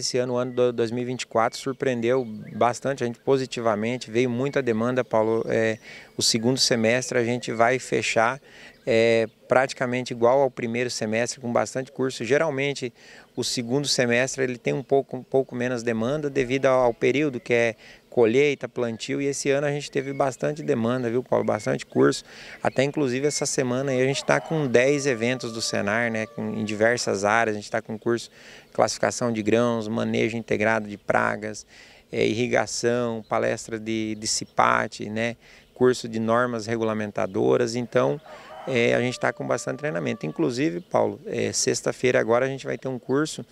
Esse ano, o ano de 2024, surpreendeu bastante a gente positivamente, veio muita demanda, Paulo. É, o segundo semestre a gente vai fechar é, praticamente igual ao primeiro semestre, com bastante curso. Geralmente, o segundo semestre ele tem um pouco, um pouco menos demanda devido ao período que é colheita, plantio, e esse ano a gente teve bastante demanda, viu, Paulo? Bastante curso. Até inclusive essa semana aí a gente está com 10 eventos do Senar, né? Em diversas áreas. A gente está com curso de classificação de grãos, manejo integrado de pragas, é, irrigação, palestra de, de CIPAT, né? curso de normas regulamentadoras. Então, é, a gente está com bastante treinamento. Inclusive, Paulo, é, sexta-feira agora a gente vai ter um curso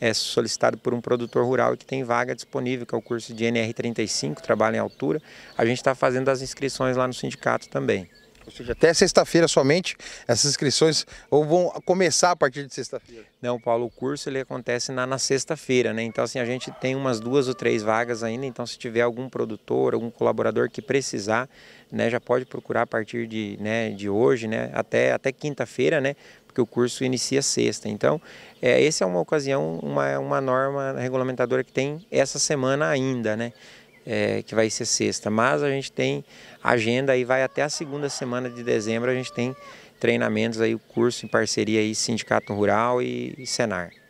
é, solicitado por um produtor rural que tem vaga disponível, que é o curso de NR35, trabalho em altura. A gente está fazendo as inscrições lá no sindicato também. Ou seja, até sexta-feira somente essas inscrições ou vão começar a partir de sexta-feira? Não, Paulo, o curso ele acontece na, na sexta-feira, né? Então assim, a gente tem umas duas ou três vagas ainda, então se tiver algum produtor, algum colaborador que precisar, né, já pode procurar a partir de, né, de hoje, né, até, até quinta-feira, né, porque o curso inicia sexta. Então, é, essa é uma ocasião, uma, uma norma regulamentadora que tem essa semana ainda, né? é, que vai ser sexta, mas a gente tem agenda aí, vai até a segunda semana de dezembro, a gente tem treinamentos aí, o curso em parceria aí, Sindicato Rural e, e Senar.